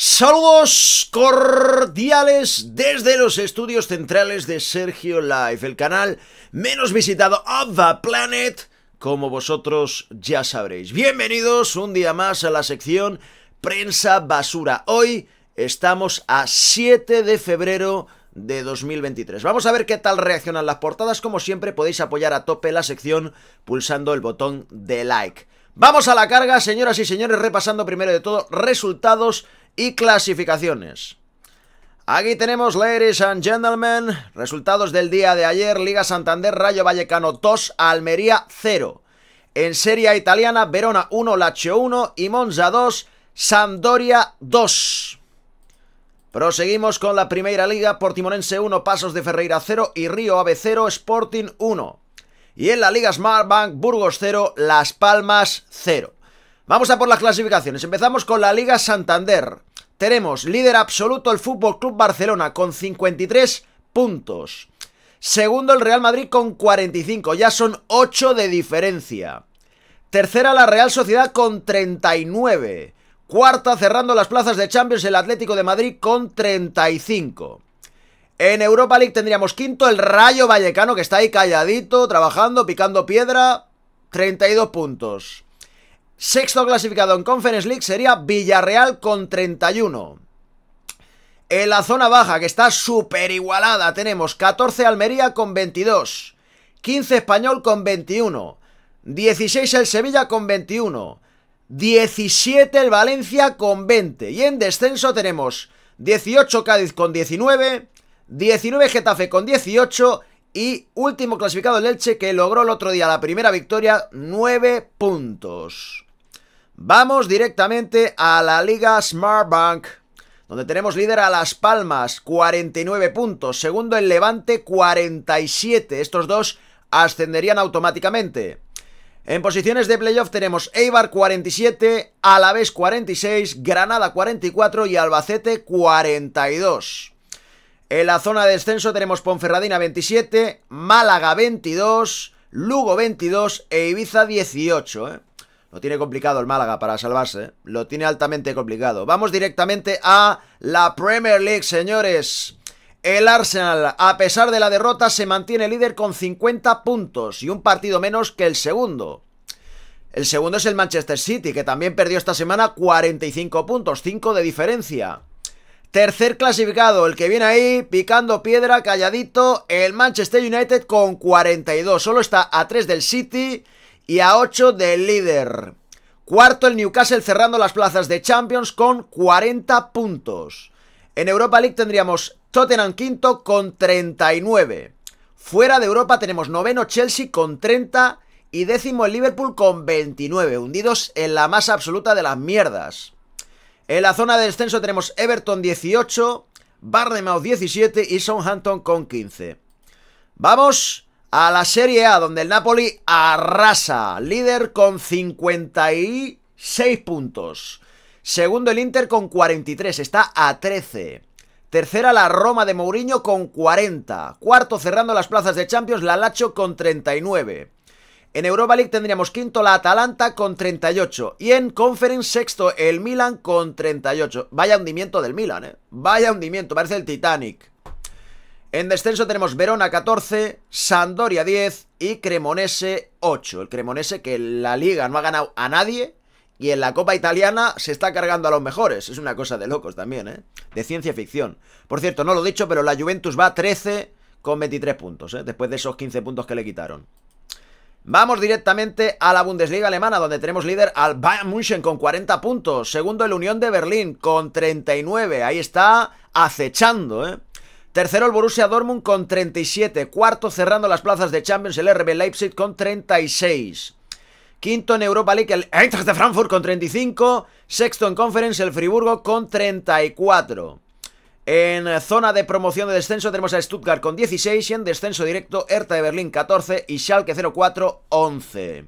Saludos cordiales desde los estudios centrales de Sergio Life, el canal menos visitado of the planet, como vosotros ya sabréis. Bienvenidos un día más a la sección Prensa Basura. Hoy estamos a 7 de febrero de 2023. Vamos a ver qué tal reaccionan las portadas. Como siempre podéis apoyar a tope la sección pulsando el botón de like. Vamos a la carga, señoras y señores, repasando primero de todo resultados y clasificaciones. Aquí tenemos, ladies and gentlemen, resultados del día de ayer, Liga Santander, Rayo Vallecano 2, Almería 0. En Serie Italiana, Verona 1, Lazio 1 y Monza 2, Sampdoria 2. Proseguimos con la Primera Liga, Portimonense 1, Pasos de Ferreira 0 y Río Ave 0, Sporting 1. Y en la Liga Smartbank, Burgos 0, Las Palmas 0. Vamos a por las clasificaciones. Empezamos con la Liga Santander tenemos líder absoluto el Fútbol Club Barcelona con 53 puntos. Segundo el Real Madrid con 45, ya son 8 de diferencia. Tercera la Real Sociedad con 39. Cuarta cerrando las plazas de Champions el Atlético de Madrid con 35. En Europa League tendríamos quinto el Rayo Vallecano que está ahí calladito, trabajando, picando piedra, 32 puntos. Sexto clasificado en Conference League sería Villarreal con 31. En la zona baja, que está súper igualada, tenemos 14 Almería con 22, 15 Español con 21, 16 el Sevilla con 21, 17 el Valencia con 20. Y en descenso tenemos 18 Cádiz con 19, 19 Getafe con 18 y último clasificado el Elche que logró el otro día la primera victoria, 9 puntos. Vamos directamente a la Liga Smart Bank, donde tenemos líder a Las Palmas, 49 puntos. Segundo el Levante, 47. Estos dos ascenderían automáticamente. En posiciones de playoff tenemos Eibar 47, Alavés 46, Granada 44 y Albacete 42. En la zona de descenso tenemos Ponferradina 27, Málaga 22, Lugo 22 e Ibiza 18. ¿eh? Lo tiene complicado el Málaga para salvarse. Lo tiene altamente complicado. Vamos directamente a la Premier League, señores. El Arsenal, a pesar de la derrota, se mantiene líder con 50 puntos y un partido menos que el segundo. El segundo es el Manchester City, que también perdió esta semana 45 puntos, 5 de diferencia. Tercer clasificado, el que viene ahí picando piedra, calladito, el Manchester United con 42. Solo está a 3 del City y a 8 del líder. Cuarto el Newcastle cerrando las plazas de Champions con 40 puntos. En Europa League tendríamos Tottenham quinto con 39. Fuera de Europa tenemos noveno Chelsea con 30 y décimo el Liverpool con 29, hundidos en la más absoluta de las mierdas. En la zona de descenso tenemos Everton 18, Barnemouth 17 y Southampton con 15. Vamos a la Serie A, donde el Napoli arrasa, líder con 56 puntos. Segundo el Inter con 43, está a 13. Tercera la Roma de Mourinho con 40. Cuarto cerrando las plazas de Champions, la Lacho con 39. En Europa League tendríamos quinto la Atalanta con 38. Y en Conference sexto el Milan con 38. Vaya hundimiento del Milan, ¿eh? Vaya hundimiento, parece el Titanic. En descenso tenemos Verona 14, Sandoria 10 y Cremonese 8. El Cremonese que en la liga no ha ganado a nadie y en la Copa Italiana se está cargando a los mejores. Es una cosa de locos también, ¿eh? De ciencia ficción. Por cierto, no lo he dicho, pero la Juventus va 13 con 23 puntos, ¿eh? Después de esos 15 puntos que le quitaron. Vamos directamente a la Bundesliga alemana, donde tenemos líder al Bayern München con 40 puntos. Segundo el Unión de Berlín con 39. Ahí está acechando, ¿eh? Tercero el Borussia Dortmund con 37. Cuarto cerrando las plazas de Champions el RB Leipzig con 36. Quinto en Europa League el Eintracht de Frankfurt con 35. Sexto en Conference el Friburgo con 34. En zona de promoción de descenso tenemos a Stuttgart con 16 y en descenso directo Hertha de Berlín 14 y Schalke 04 11.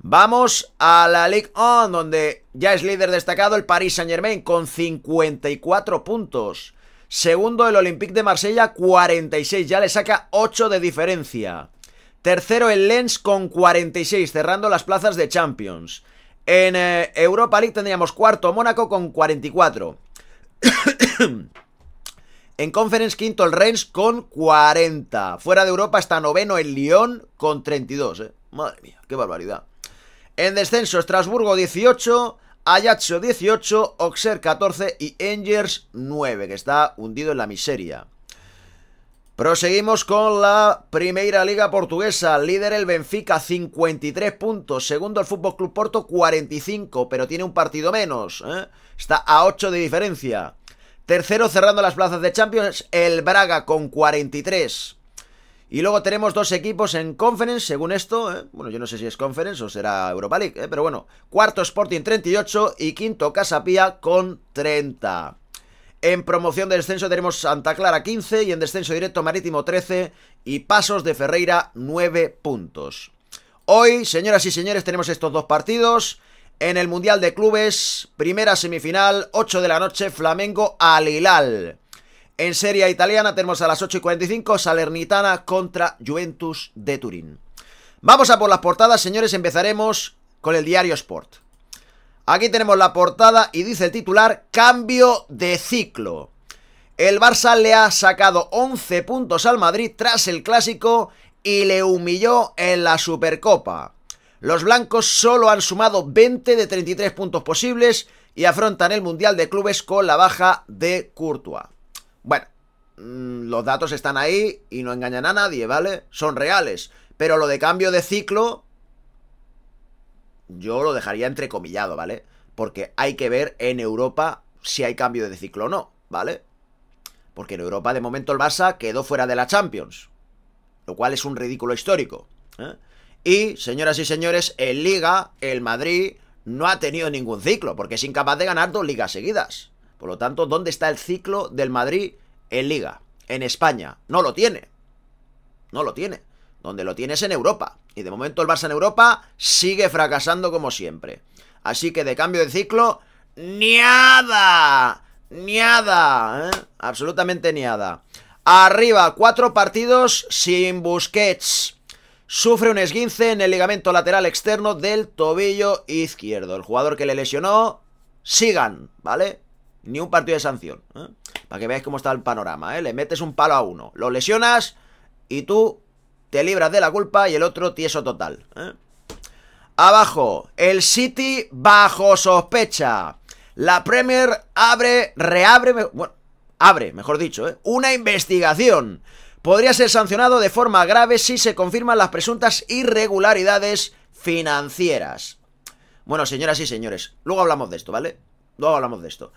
Vamos a la Ligue 1 donde ya es líder destacado el Paris Saint-Germain con 54 puntos. Segundo el Olympique de Marsella, 46. Ya le saca 8 de diferencia. Tercero el Lens con 46, cerrando las plazas de Champions. En eh, Europa League tendríamos cuarto Mónaco con 44. en Conference quinto el Rennes con 40. Fuera de Europa está noveno el Lyon con 32. Eh. Madre mía, qué barbaridad. En descenso Estrasburgo 18, Ayacho 18, Oxer 14 y Engers 9, que está hundido en la miseria. Proseguimos con la primera Liga Portuguesa. Líder el Benfica, 53 puntos. Segundo el Fútbol Club Porto, 45, pero tiene un partido menos. ¿eh? Está a 8 de diferencia. Tercero, cerrando las plazas de Champions, el Braga con 43. Y luego tenemos dos equipos en Conference, según esto. ¿eh? Bueno, yo no sé si es Conference o será Europa League, ¿eh? pero bueno. Cuarto Sporting 38 y quinto Casapía con 30. En promoción de descenso tenemos Santa Clara 15 y en descenso directo Marítimo 13 y Pasos de Ferreira 9 puntos. Hoy, señoras y señores, tenemos estos dos partidos. En el Mundial de Clubes, primera semifinal, 8 de la noche, Flamengo al Hilal. En Serie Italiana tenemos a las 8 y 45 Salernitana contra Juventus de Turín. Vamos a por las portadas, señores. Empezaremos con el diario Sport. Aquí tenemos la portada y dice el titular Cambio de ciclo. El Barça le ha sacado 11 puntos al Madrid tras el clásico y le humilló en la Supercopa. Los blancos solo han sumado 20 de 33 puntos posibles y afrontan el Mundial de Clubes con la baja de Courtois. Bueno, mm, los datos están ahí y no engañan a nadie, ¿vale? Son reales. Pero lo de cambio de ciclo, yo lo dejaría entrecomillado, ¿vale? Porque hay que ver en Europa si hay cambio de ciclo o no, ¿vale? Porque en Europa de momento el Barça quedó fuera de la Champions, lo cual es un ridículo histórico. ¿eh? Y, señoras y señores, en Liga, el Madrid no ha tenido ningún ciclo, porque es incapaz de ganar dos ligas seguidas. Por lo tanto, ¿dónde está el ciclo del Madrid en Liga? En España. No lo tiene. No lo tiene. Donde lo tiene es en Europa. Y de momento el Barça en Europa sigue fracasando como siempre. Así que de cambio de ciclo, niada. Niada. ¿eh? Absolutamente niada. Arriba, cuatro partidos sin Busquets. Sufre un esguince en el ligamento lateral externo del tobillo izquierdo. El jugador que le lesionó, sigan, ¿vale? Ni un partido de sanción. ¿eh? Para que veáis cómo está el panorama. ¿eh? Le metes un palo a uno. Lo lesionas y tú te libras de la culpa y el otro tieso total. ¿eh? Abajo. El City bajo sospecha. La Premier abre, reabre, bueno, abre, mejor dicho, ¿eh? una investigación. Podría ser sancionado de forma grave si se confirman las presuntas irregularidades financieras. Bueno, señoras y señores, luego hablamos de esto, ¿vale? Luego hablamos de esto.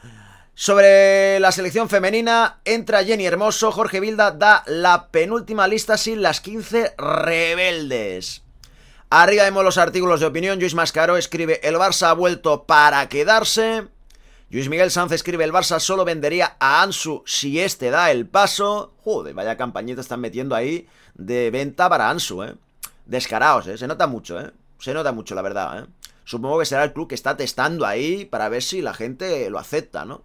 Sobre la selección femenina, entra Jenny Hermoso, Jorge Vilda da la penúltima lista sin las 15 rebeldes. Arriba vemos los artículos de opinión, Luis Mascaro escribe El Barça ha vuelto para quedarse. Luis Miguel Sanz escribe El Barça solo vendería a Ansu si este da el paso. Joder, vaya campañita están metiendo ahí de venta para Ansu, eh. Descarados, eh. Se nota mucho, eh. Se nota mucho, la verdad, eh. Supongo que será el club que está testando ahí para ver si la gente lo acepta, ¿no?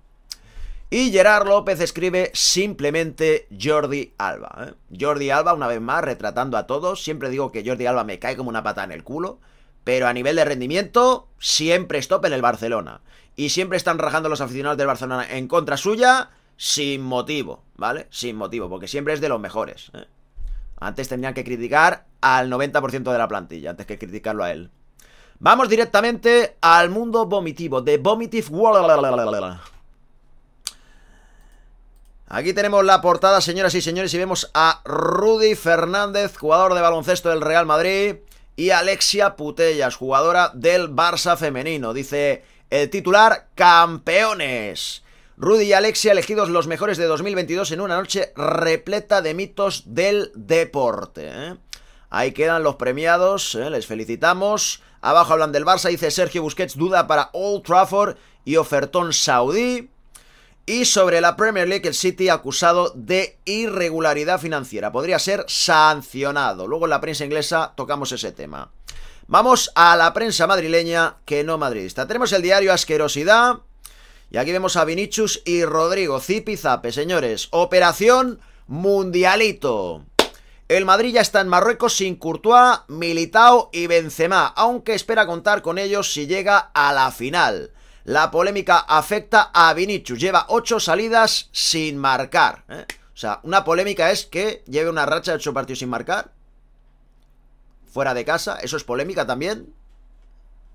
Y Gerard López escribe simplemente Jordi Alba. ¿eh? Jordi Alba, una vez más, retratando a todos. Siempre digo que Jordi Alba me cae como una pata en el culo. Pero a nivel de rendimiento, siempre stop en el Barcelona. Y siempre están rajando los aficionados del Barcelona en contra suya, sin motivo, ¿vale? Sin motivo, porque siempre es de los mejores. ¿eh? Antes tendrían que criticar al 90% de la plantilla, antes que criticarlo a él. Vamos directamente al mundo vomitivo, de Vomitive World. Aquí tenemos la portada, señoras y señores, y vemos a Rudy Fernández, jugador de baloncesto del Real Madrid, y Alexia Putellas, jugadora del Barça femenino. Dice el titular, campeones. Rudy y Alexia elegidos los mejores de 2022 en una noche repleta de mitos del deporte. ¿eh? Ahí quedan los premiados, ¿eh? les felicitamos. Abajo hablan del Barça, dice Sergio Busquets, duda para Old Trafford y ofertón saudí. Y sobre la Premier League, el City acusado de irregularidad financiera. Podría ser sancionado. Luego en la prensa inglesa tocamos ese tema. Vamos a la prensa madrileña que no madridista. Tenemos el diario Asquerosidad. Y aquí vemos a Vinicius y Rodrigo. zape, señores. Operación Mundialito. El Madrid ya está en Marruecos sin Courtois, Militao y Benzema, aunque espera contar con ellos si llega a la final. La polémica afecta a Vinicius. Lleva ocho salidas sin marcar. ¿eh? O sea, una polémica es que lleve una racha de ocho partidos sin marcar. Fuera de casa. Eso es polémica también.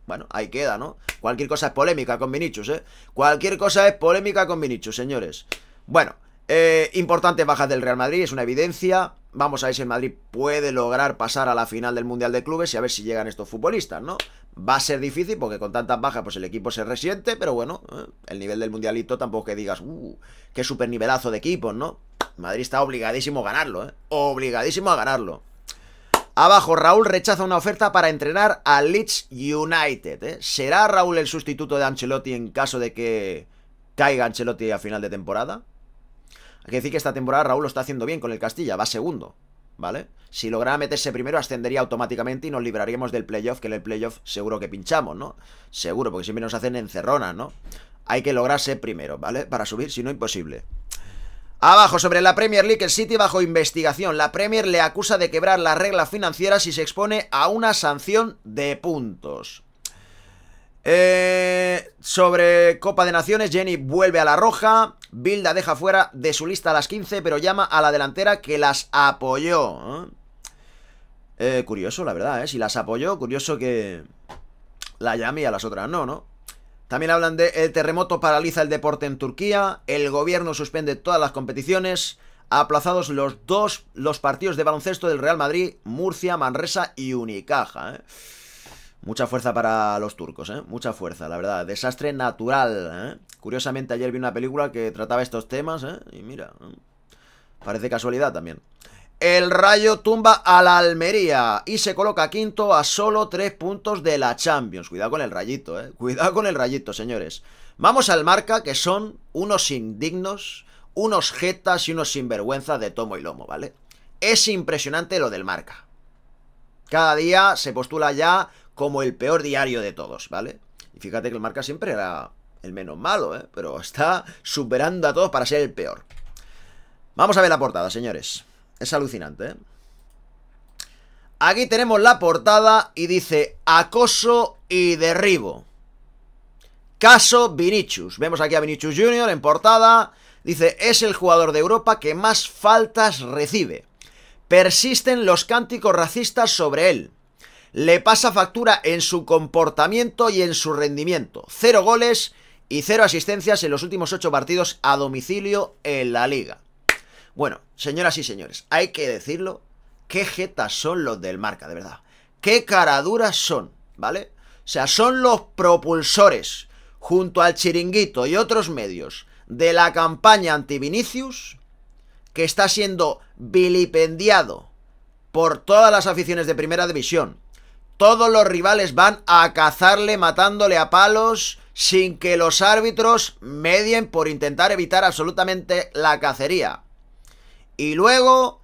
Bueno, ahí queda, ¿no? Cualquier cosa es polémica con Vinicius, ¿eh? Cualquier cosa es polémica con Vinicius, señores. Bueno, eh, importantes bajas del Real Madrid, es una evidencia. Vamos a ver si el Madrid puede lograr pasar a la final del Mundial de Clubes y a ver si llegan estos futbolistas, ¿no? Va a ser difícil porque con tantas bajas pues el equipo se resiente, pero bueno, eh, el nivel del Mundialito tampoco que digas, uh, qué super nivelazo de equipos, ¿no? Madrid está obligadísimo a ganarlo, ¿eh? Obligadísimo a ganarlo. Abajo, Raúl rechaza una oferta para entrenar a Leeds United. ¿eh? ¿Será Raúl el sustituto de Ancelotti en caso de que caiga Ancelotti a final de temporada? Hay que decir que esta temporada Raúl lo está haciendo bien con el Castilla, va segundo, ¿vale? Si lograra meterse primero, ascendería automáticamente y nos libraríamos del playoff, que en el playoff seguro que pinchamos, ¿no? Seguro, porque siempre nos hacen encerronas, ¿no? Hay que lograrse primero, ¿vale? Para subir, si no, imposible. Abajo, sobre la Premier League, el City bajo investigación. La Premier le acusa de quebrar las reglas financieras y se expone a una sanción de puntos. Eh, sobre Copa de Naciones, Jenny vuelve a la roja. Bilda deja fuera de su lista a las 15, pero llama a la delantera que las apoyó. Eh, curioso, la verdad, ¿eh? Si las apoyó, curioso que la llame y a las otras no, ¿no? También hablan de el terremoto paraliza el deporte en Turquía, el gobierno suspende todas las competiciones, aplazados los dos los partidos de baloncesto del Real Madrid, Murcia, Manresa y Unicaja. ¿eh? Mucha fuerza para los turcos, ¿eh? Mucha fuerza, la verdad. Desastre natural, ¿eh? Curiosamente ayer vi una película que trataba estos temas, ¿eh? Y mira, ¿eh? parece casualidad también. El Rayo tumba a la Almería y se coloca quinto a solo tres puntos de la Champions. Cuidado con el rayito, ¿eh? Cuidado con el rayito, señores. Vamos al marca, que son unos indignos, unos jetas y unos sinvergüenzas de tomo y lomo, ¿vale? Es impresionante lo del marca. Cada día se postula ya como el peor diario de todos, ¿vale? Y fíjate que el marca siempre era el menos malo, ¿eh? Pero está superando a todos para ser el peor. Vamos a ver la portada, señores. Es alucinante, ¿eh? Aquí tenemos la portada y dice acoso y derribo. Caso Vinicius. Vemos aquí a Vinicius Jr. en portada. Dice, es el jugador de Europa que más faltas recibe. Persisten los cánticos racistas sobre él le pasa factura en su comportamiento y en su rendimiento. Cero goles y cero asistencias en los últimos ocho partidos a domicilio en la liga. Bueno, señoras y señores, hay que decirlo, qué jetas son los del marca, de verdad. Qué caraduras son, ¿vale? O sea, son los propulsores, junto al chiringuito y otros medios, de la campaña anti-Vinicius, que está siendo vilipendiado por todas las aficiones de primera división, todos los rivales van a cazarle matándole a palos sin que los árbitros medien por intentar evitar absolutamente la cacería. Y luego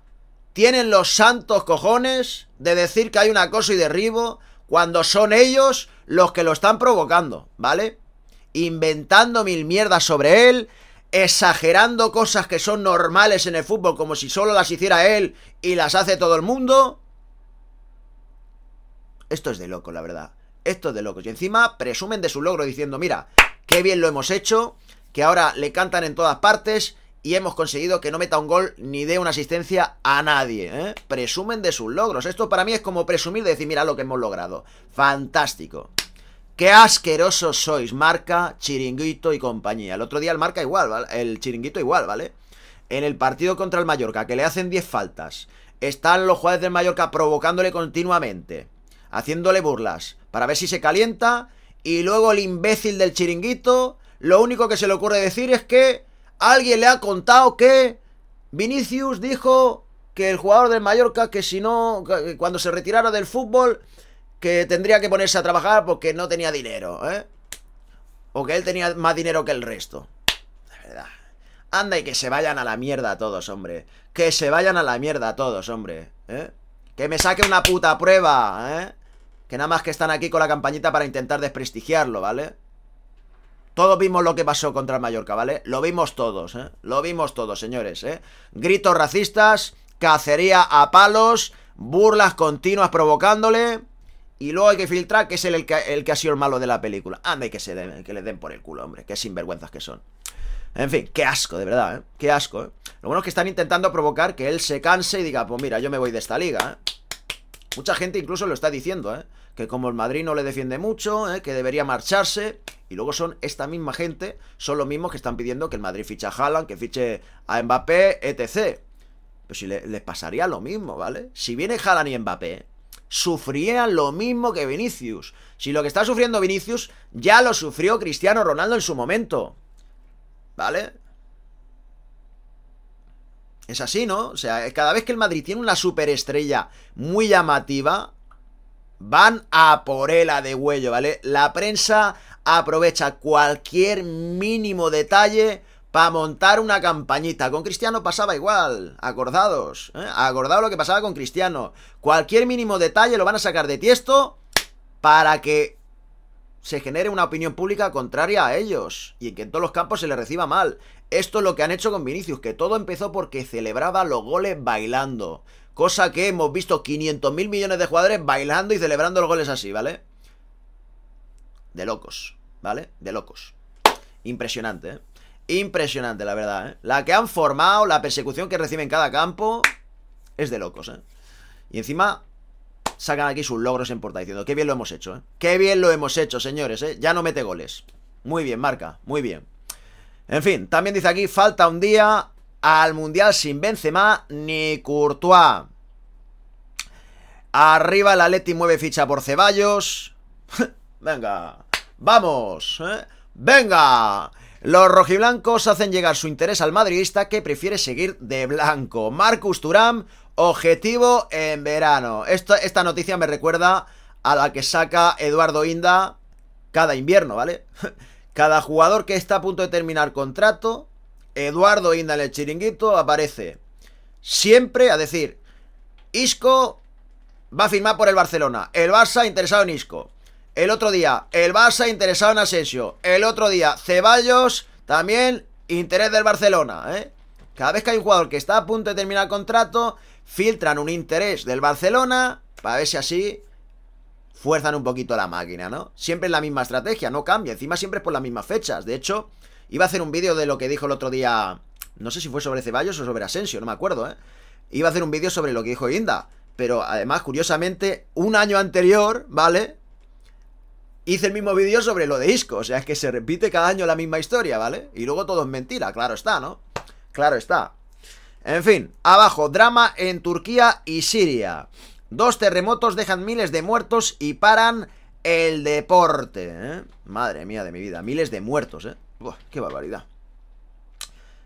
tienen los santos cojones de decir que hay un acoso y derribo cuando son ellos los que lo están provocando, ¿vale? Inventando mil mierdas sobre él, exagerando cosas que son normales en el fútbol como si solo las hiciera él y las hace todo el mundo. Esto es de loco, la verdad. Esto es de locos. Y encima presumen de su logro diciendo, mira, qué bien lo hemos hecho, que ahora le cantan en todas partes y hemos conseguido que no meta un gol ni dé una asistencia a nadie. ¿eh? Presumen de sus logros. Esto para mí es como presumir de decir, mira lo que hemos logrado. Fantástico. Qué asquerosos sois, marca, chiringuito y compañía. El otro día el marca igual, ¿vale? El chiringuito igual, ¿vale? En el partido contra el Mallorca, que le hacen 10 faltas. Están los jugadores del Mallorca provocándole continuamente haciéndole burlas, para ver si se calienta, y luego el imbécil del chiringuito, lo único que se le ocurre decir es que alguien le ha contado que Vinicius dijo que el jugador del Mallorca, que si no, cuando se retirara del fútbol, que tendría que ponerse a trabajar porque no tenía dinero, ¿eh? O que él tenía más dinero que el resto. De verdad. Anda y que se vayan a la mierda todos, hombre. Que se vayan a la mierda todos, hombre. ¿eh? Que me saque una puta prueba, ¿eh? Que nada más que están aquí con la campañita para intentar desprestigiarlo, ¿vale? Todos vimos lo que pasó contra el Mallorca, ¿vale? Lo vimos todos, ¿eh? Lo vimos todos, señores, ¿eh? Gritos racistas, cacería a palos, burlas continuas provocándole... Y luego hay que filtrar que es el, que, ha sido el malo de la película. Ande que, se den, que le den por el culo, hombre. Qué sinvergüenzas que son. En fin, qué asco, de verdad, ¿eh? Qué asco, ¿eh? Lo bueno es que están intentando provocar que él se canse y diga, pues mira, yo me voy de esta liga, ¿eh? Mucha gente incluso lo está diciendo, ¿eh? que como el Madrid no le defiende mucho, ¿eh? que debería marcharse. Y luego son esta misma gente, son los mismos que están pidiendo que el Madrid fiche a Haaland, que fiche a Mbappé, etc. Pues si les pasaría lo mismo, ¿vale? Si viene Haaland y Mbappé, sufrían lo mismo que Vinicius. Si lo que está sufriendo Vinicius ya lo sufrió Cristiano Ronaldo en su momento. ¿Vale? Es así, ¿no? O sea, cada vez que el Madrid tiene una superestrella muy llamativa, van a por él de huello, ¿vale? La prensa aprovecha cualquier mínimo detalle para montar una campañita. Con Cristiano pasaba igual, acordados, ¿eh? lo que pasaba con Cristiano. Cualquier mínimo detalle lo van a sacar de tiesto para que se genere una opinión pública contraria a ellos y que en todos los campos se les reciba mal. Esto es lo que han hecho con Vinicius, que todo empezó porque celebraba los goles bailando. Cosa que hemos visto 500.000 millones de jugadores bailando y celebrando los goles así, ¿vale? De locos, ¿vale? De locos. Impresionante, ¿eh? Impresionante, la verdad, ¿eh? La que han formado, la persecución que reciben cada campo, es de locos, ¿eh? Y encima, sacan aquí sus logros en porta diciendo, qué bien lo hemos hecho, ¿eh? Qué bien lo hemos hecho, señores, ¿eh? Ya no mete goles. Muy bien, marca, muy bien. En fin, también dice aquí, falta un día al Mundial sin Benzema ni Courtois. Arriba la Atleti mueve ficha por Ceballos. Venga, vamos, ¿eh? Venga. Los rojiblancos hacen llegar su interés al madridista que prefiere seguir de blanco. Marcus Turam Objetivo en verano. esta noticia me recuerda a la que saca Eduardo Inda cada invierno, ¿vale? Cada jugador que está a punto de terminar contrato, Eduardo Inda en el chiringuito aparece siempre a decir, Isco va a firmar por el Barcelona, el Barça interesado en Isco. El otro día, el Barça interesado en Asensio. El otro día, Ceballos también interés del Barcelona, ¿eh? Cada vez que hay un jugador que está a punto de terminar contrato, filtran un interés del Barcelona para ver si así fuerzan un poquito la máquina, ¿no? Siempre es la misma estrategia, no cambia, encima siempre es por las mismas fechas. De hecho, iba a hacer un vídeo de lo que dijo el otro día, no sé si fue sobre Ceballos o sobre Asensio, no me acuerdo, ¿eh? Iba a hacer un vídeo sobre lo que dijo Inda, pero además, curiosamente, un año anterior, ¿vale? Hice el mismo vídeo sobre lo de Isco, o sea, es que se repite cada año la misma historia, ¿vale? Y luego todo es mentira, claro está, ¿no? Claro está. En fin, abajo, drama en Turquía y Siria. Dos terremotos dejan miles de muertos y paran el deporte. ¿eh? Madre mía de mi vida, miles de muertos, ¿eh? qué barbaridad.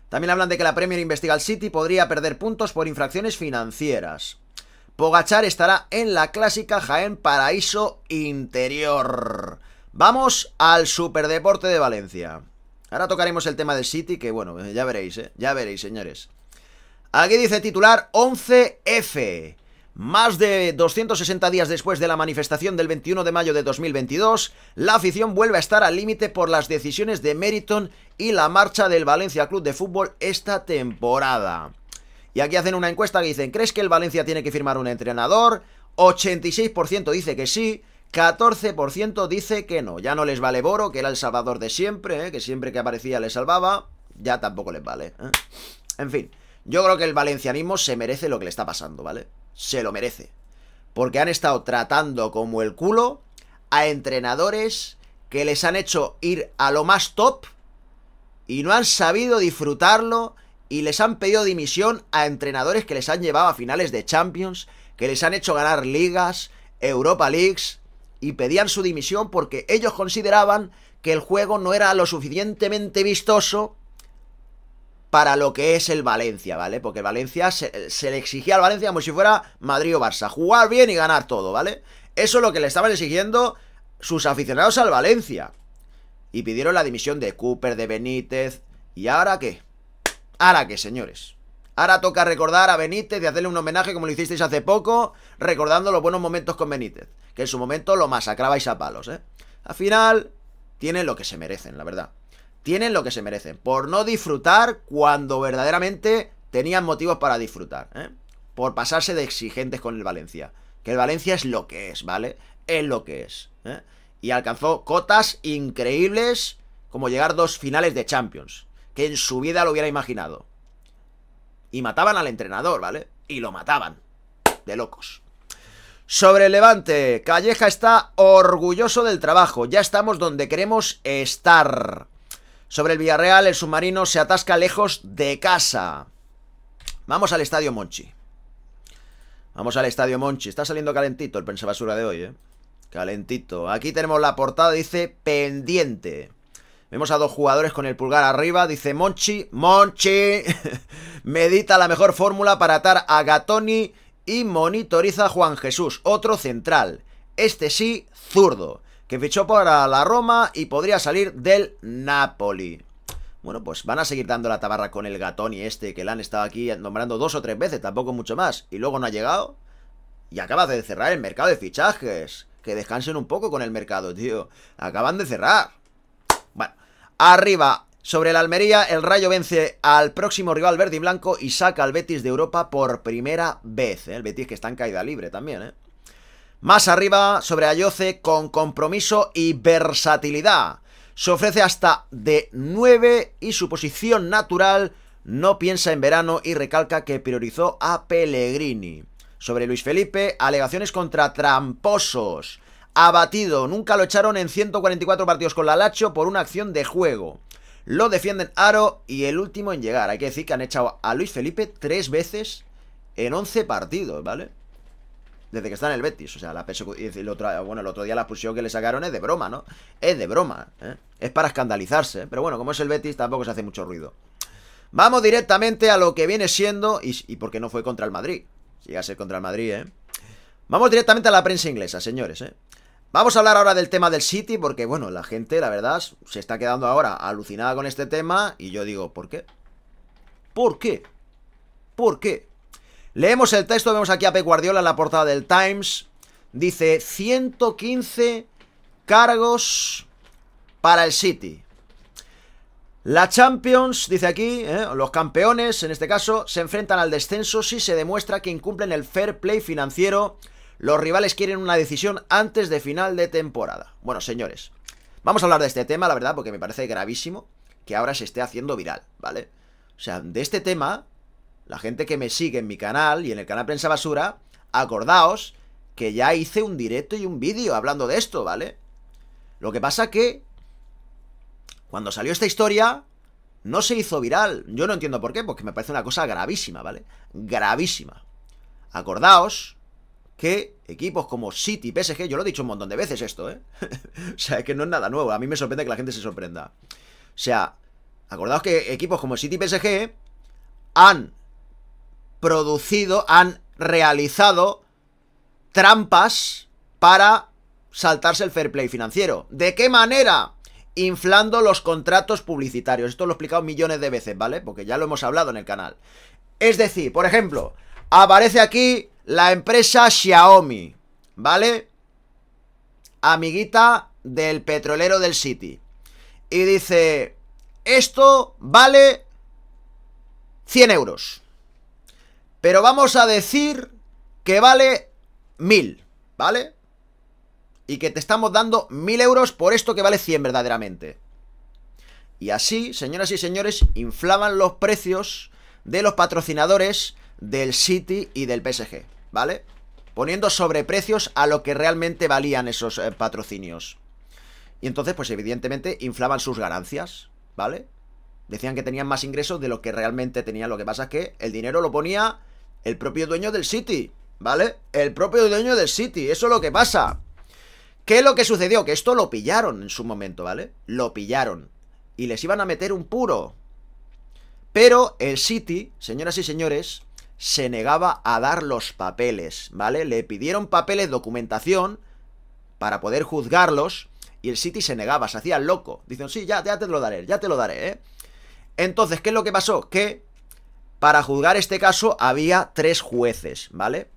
También hablan de que la Premier investiga City podría perder puntos por infracciones financieras. Pogachar estará en la clásica Jaén Paraíso Interior. Vamos al Superdeporte de Valencia. Ahora tocaremos el tema del City, que bueno, ya veréis, ¿eh? Ya veréis, señores. Aquí dice titular 11F. Más de 260 días después de la manifestación del 21 de mayo de 2022, la afición vuelve a estar al límite por las decisiones de Meriton y la marcha del Valencia Club de Fútbol esta temporada. Y aquí hacen una encuesta que dicen, ¿crees que el Valencia tiene que firmar un entrenador? 86% dice que sí, 14% dice que no. Ya no les vale Boro, que era el salvador de siempre, ¿eh? que siempre que aparecía le salvaba, ya tampoco les vale. ¿eh? En fin. Yo creo que el valencianismo se merece lo que le está pasando, ¿vale? Se lo merece. Porque han estado tratando como el culo a entrenadores que les han hecho ir a lo más top y no han sabido disfrutarlo y les han pedido dimisión a entrenadores que les han llevado a finales de Champions, que les han hecho ganar ligas, Europa Leagues y pedían su dimisión porque ellos consideraban que el juego no era lo suficientemente vistoso para lo que es el Valencia, ¿vale? Porque Valencia se, le exigía al Valencia como si fuera Madrid o Barça, jugar bien y ganar todo, ¿vale? Eso es lo que le estaban exigiendo sus aficionados al Valencia. Y pidieron la dimisión de Cooper, de Benítez. ¿Y ahora qué? ¿Ahora qué, señores? Ahora toca recordar a Benítez y hacerle un homenaje como lo hicisteis hace poco, recordando los buenos momentos con Benítez, que en su momento lo masacrabais a palos, ¿eh? Al final, tienen lo que se merecen, la verdad tienen lo que se merecen. Por no disfrutar cuando verdaderamente tenían motivos para disfrutar. ¿eh? Por pasarse de exigentes con el Valencia. Que el Valencia es lo que es, ¿vale? Es lo que es. ¿eh? Y alcanzó cotas increíbles como llegar dos finales de Champions. Que en su vida lo hubiera imaginado. Y mataban al entrenador, ¿vale? Y lo mataban. De locos. Sobre Levante, Calleja está orgulloso del trabajo. Ya estamos donde queremos estar. Sobre el Villarreal, el submarino se atasca lejos de casa. Vamos al Estadio Monchi. Vamos al Estadio Monchi. Está saliendo calentito el Basura de hoy, ¿eh? Calentito. Aquí tenemos la portada, dice pendiente. Vemos a dos jugadores con el pulgar arriba. Dice Monchi, Monchi. Medita la mejor fórmula para atar a Gatoni y monitoriza a Juan Jesús, otro central. Este sí, zurdo que fichó para la Roma y podría salir del Napoli. Bueno, pues van a seguir dando la tabarra con el gatón y este que le han estado aquí nombrando dos o tres veces, tampoco mucho más, y luego no ha llegado. Y acaba de cerrar el mercado de fichajes. Que descansen un poco con el mercado, tío. Acaban de cerrar. Bueno, arriba, sobre la Almería, el Rayo vence al próximo rival verde y blanco y saca al Betis de Europa por primera vez. ¿eh? El Betis que está en caída libre también, ¿eh? Más arriba, sobre Ayoce, con compromiso y versatilidad. Se ofrece hasta de 9 y su posición natural no piensa en verano y recalca que priorizó a Pellegrini. Sobre Luis Felipe, alegaciones contra tramposos. Abatido, nunca lo echaron en 144 partidos con la Lacho por una acción de juego. Lo defienden Aro y el último en llegar. Hay que decir que han echado a Luis Felipe tres veces en 11 partidos, ¿vale? desde que está en el Betis. O sea, la el bueno, el otro día la expulsión que le sacaron es de broma, ¿no? Es de broma, ¿eh? Es para escandalizarse. Pero bueno, como es el Betis, tampoco se hace mucho ruido. Vamos directamente a lo que viene siendo. Y, porque no fue contra el Madrid. Llega a ser contra el Madrid, ¿eh? Vamos directamente a la prensa inglesa, señores, ¿eh? Vamos a hablar ahora del tema del City, porque bueno, la gente, la verdad, se está quedando ahora alucinada con este tema. Y yo digo, ¿por qué? ¿Por qué? ¿Por qué? Leemos el texto, vemos aquí a Pep Guardiola en la portada del Times. Dice 115 cargos para el City. La Champions, dice aquí, ¿eh? los campeones en este caso, se enfrentan al descenso si se demuestra que incumplen el fair play financiero. Los rivales quieren una decisión antes de final de temporada. Bueno, señores, vamos a hablar de este tema, la verdad, porque me parece gravísimo que ahora se esté haciendo viral, ¿vale? O sea, de este tema la gente que me sigue en mi canal y en el canal Prensa Basura, acordaos que ya hice un directo y un vídeo hablando de esto, ¿vale? Lo que pasa que cuando salió esta historia no se hizo viral. Yo no entiendo por qué, porque me parece una cosa gravísima, ¿vale? Gravísima. Acordaos que equipos como City, y PSG, yo lo he dicho un montón de veces esto, ¿eh? o sea, es que no es nada nuevo. A mí me sorprende que la gente se sorprenda. O sea, acordaos que equipos como City, y PSG han producido, han realizado trampas para saltarse el fair play financiero. ¿De qué manera? Inflando los contratos publicitarios. Esto lo he explicado millones de veces, ¿vale? Porque ya lo hemos hablado en el canal. Es decir, por ejemplo, aparece aquí la empresa Xiaomi, ¿vale? Amiguita del petrolero del City. Y dice, esto vale 100 euros. Pero vamos a decir que vale 1000, ¿vale? Y que te estamos dando 1000 euros por esto que vale 100 verdaderamente. Y así, señoras y señores, inflaban los precios de los patrocinadores del City y del PSG, ¿vale? Poniendo sobreprecios a lo que realmente valían esos eh, patrocinios. Y entonces, pues evidentemente, inflaban sus ganancias, ¿vale? Decían que tenían más ingresos de lo que realmente tenían. Lo que pasa es que el dinero lo ponía el propio dueño del City, ¿vale? El propio dueño del City, eso es lo que pasa. ¿Qué es lo que sucedió? Que esto lo pillaron en su momento, ¿vale? Lo pillaron. Y les iban a meter un puro. Pero el City, señoras y señores, se negaba a dar los papeles, ¿vale? Le pidieron papeles, documentación, para poder juzgarlos, y el City se negaba, se hacía loco. Dicen, sí, ya, ya te lo daré, ya te lo daré, ¿eh? Entonces, ¿qué es lo que pasó? Que para juzgar este caso había tres jueces, ¿vale?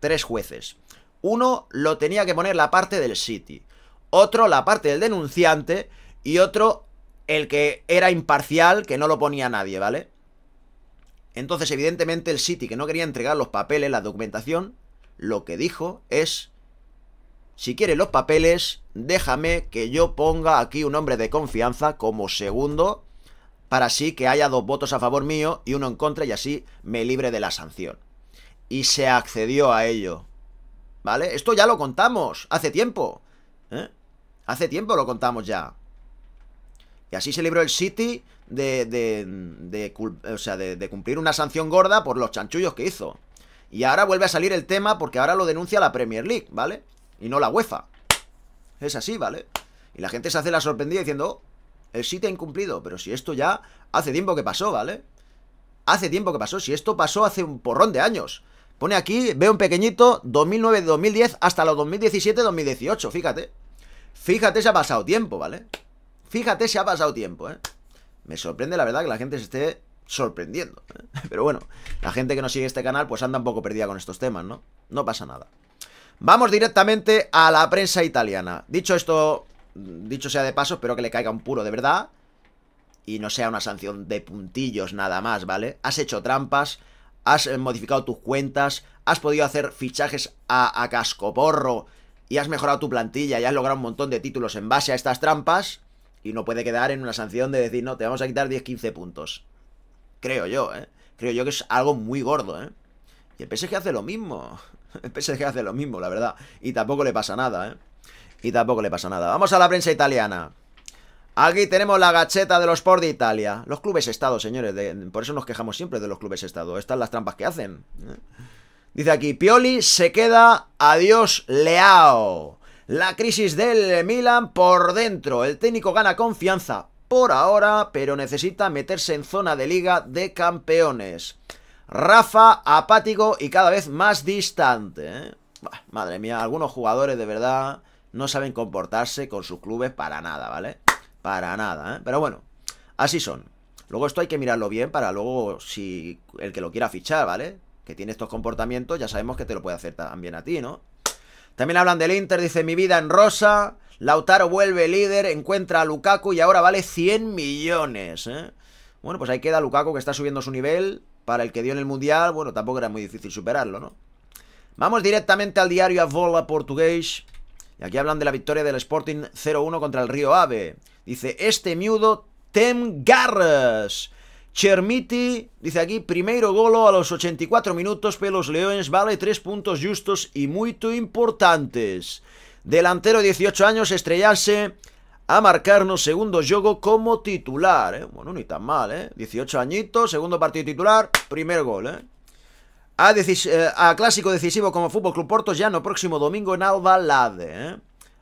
Tres jueces. Uno lo tenía que poner la parte del City, otro la parte del denunciante y otro el que era imparcial, que no lo ponía nadie, ¿vale? Entonces, evidentemente, el City, que no quería entregar los papeles, la documentación, lo que dijo es, si quieres los papeles, déjame que yo ponga aquí un hombre de confianza como segundo para así que haya dos votos a favor mío y uno en contra y así me libre de la sanción. Y se accedió a ello. ¿Vale? Esto ya lo contamos, hace tiempo. ¿eh? Hace tiempo lo contamos ya. Y así se libró el City de, de, de, de, cumplir una sanción gorda por los chanchullos que hizo. Y ahora vuelve a salir el tema porque ahora lo denuncia la Premier League, ¿vale? Y no la UEFA. Es así, ¿vale? Y la gente se hace la sorprendida diciendo, el eh, sitio ha incumplido, pero si esto ya hace tiempo que pasó, ¿vale? Hace tiempo que pasó, si esto pasó hace un porrón de años. Pone aquí, veo un pequeñito, 2009-2010 hasta los 2017-2018, fíjate. Fíjate se ha pasado tiempo, ¿vale? Fíjate se ha pasado tiempo, ¿eh? Me sorprende la verdad que la gente se esté sorprendiendo. ¿eh? Pero bueno, la gente que no sigue este canal pues anda un poco perdida con estos temas, ¿no? No pasa nada. Vamos directamente a la prensa italiana. Dicho esto, dicho sea de paso, espero que le caiga un puro de verdad y no sea una sanción de puntillos nada más, ¿vale? Has hecho trampas, has eh, modificado tus cuentas, has podido hacer fichajes a, cascoporro y has mejorado tu plantilla y has logrado un montón de títulos en base a estas trampas y no puede quedar en una sanción de decir, no, te vamos a quitar 10-15 puntos. Creo yo, ¿eh? Creo yo que es algo muy gordo, ¿eh? Y el PSG hace lo mismo. El PSG hace lo mismo, la verdad. Y tampoco le pasa nada, ¿eh? y tampoco le pasa nada. Vamos a la prensa italiana. Aquí tenemos la gacheta de los Sport de Italia. Los clubes Estado, señores. por eso nos quejamos siempre de los clubes Estado. Estas las trampas que hacen. ¿eh? Dice aquí, Pioli se queda, adiós Leao. La crisis del Milan por dentro. El técnico gana confianza por ahora, pero necesita meterse en zona de liga de campeones. Rafa, apático y cada vez más distante. ¿eh? madre mía, algunos jugadores de verdad no saben comportarse con sus clubes para nada, ¿vale? Para nada, ¿eh? Pero bueno, así son. Luego esto hay que mirarlo bien para luego si el que lo quiera fichar, ¿vale? Que tiene estos comportamientos, ya sabemos que te lo puede hacer también a ti, ¿no? También hablan del Inter, dice mi vida en rosa, Lautaro vuelve líder, encuentra a Lukaku y ahora vale 100 millones, ¿eh? Bueno, pues ahí queda Lukaku que está subiendo su nivel, para el que dio en el Mundial, bueno, tampoco era muy difícil superarlo, ¿no? Vamos directamente al diario A Portugués, y aquí hablan de la victoria del Sporting 0-1 contra el Río Ave. Dice, este miudo Tem Garras. Chermiti, dice aquí, primero golo a los 84 minutos pelos leones, vale tres puntos justos y muy importantes. Delantero 18 años, estrellase a marcarnos segundo juego como titular. Eh. Bueno, ni tan mal, ¿eh? 18 añitos, segundo partido titular, primer gol, ¿eh? Eh, a, clásico decisivo como Fútbol Club Porto ya no próximo domingo en Albalade. Eh.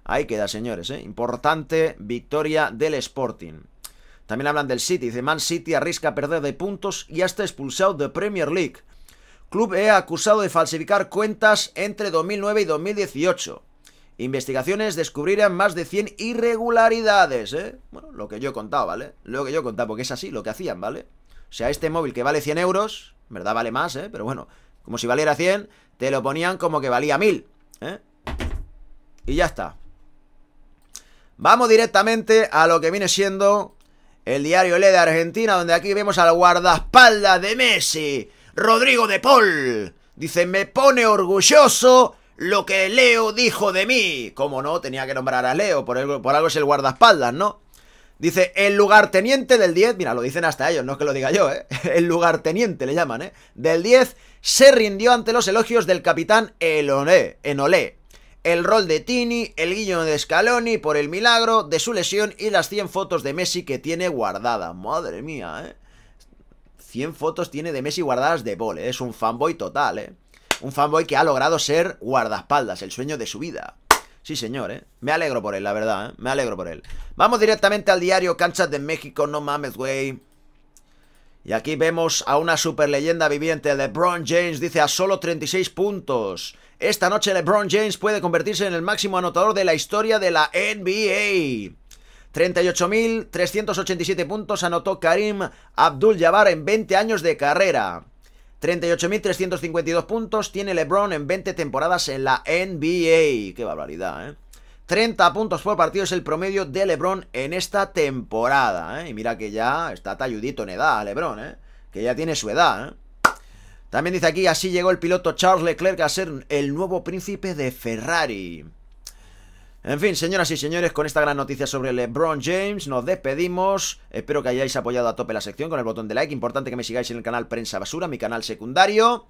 Ahí queda, señores. Eh. Importante victoria del Sporting. También hablan del City. Dice, Man City arrisca perder de puntos y hasta expulsado de Premier League. Club E acusado de falsificar cuentas entre 2009 y 2018. Investigaciones descubrirán más de 100 irregularidades, Bueno, lo que yo he contado, ¿vale? Lo que yo he contado, porque es así lo que hacían, ¿vale? O sea, este móvil que vale 100 euros, en verdad vale más, ¿eh? Pero bueno, como si valiera 100, te lo ponían como que valía 1000, ¿eh? Y ya está. Vamos directamente a lo que viene siendo el diario Le de Argentina, donde aquí vemos al guardaespaldas de Messi, Rodrigo de Paul. Dice, me pone orgulloso lo que Leo dijo de mí. Como no, tenía que nombrar a Leo, por, por algo es el guardaespaldas, ¿no? Dice, el lugarteniente del 10, mira, lo dicen hasta ellos, no es que lo diga yo, ¿eh? El lugarteniente le llaman, ¿eh? Del 10 se rindió ante los elogios del capitán eloné Enolé. El rol de Tini, el guiño de Scaloni por el milagro de su lesión y las 100 fotos de Messi que tiene guardadas, Madre mía, ¿eh? 100 fotos tiene de Messi guardadas de vole, ¿eh? es un fanboy total, ¿eh? Un fanboy que ha logrado ser guardaespaldas, el sueño de su vida. Sí, señor, ¿eh? Me alegro por él, la verdad, ¿eh? Me alegro por él. Vamos directamente al diario Canchas de México, no mames, güey. Y aquí vemos a una super leyenda viviente, LeBron James, dice a solo 36 puntos. Esta noche LeBron James puede convertirse en el máximo anotador de la historia de la NBA. 38.387 puntos anotó Karim Abdul-Jabbar en 20 años de carrera. 38.352 puntos tiene LeBron en 20 temporadas en la NBA. Qué barbaridad, ¿eh? 30 puntos por partido es el promedio de LeBron en esta temporada, ¿eh? Y mira que ya está talludito en edad LeBron, ¿eh? Que ya tiene su edad, ¿eh? También dice aquí, así llegó el piloto Charles Leclerc a ser el nuevo príncipe de Ferrari. En fin, señoras y señores, con esta gran noticia sobre LeBron James nos despedimos. Espero que hayáis apoyado a tope la sección con el botón de like. Importante que me sigáis en el canal Prensa Basura, mi canal secundario.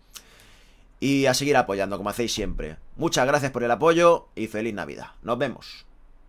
Y a seguir apoyando, como hacéis siempre. Muchas gracias por el apoyo y feliz Navidad. Nos vemos.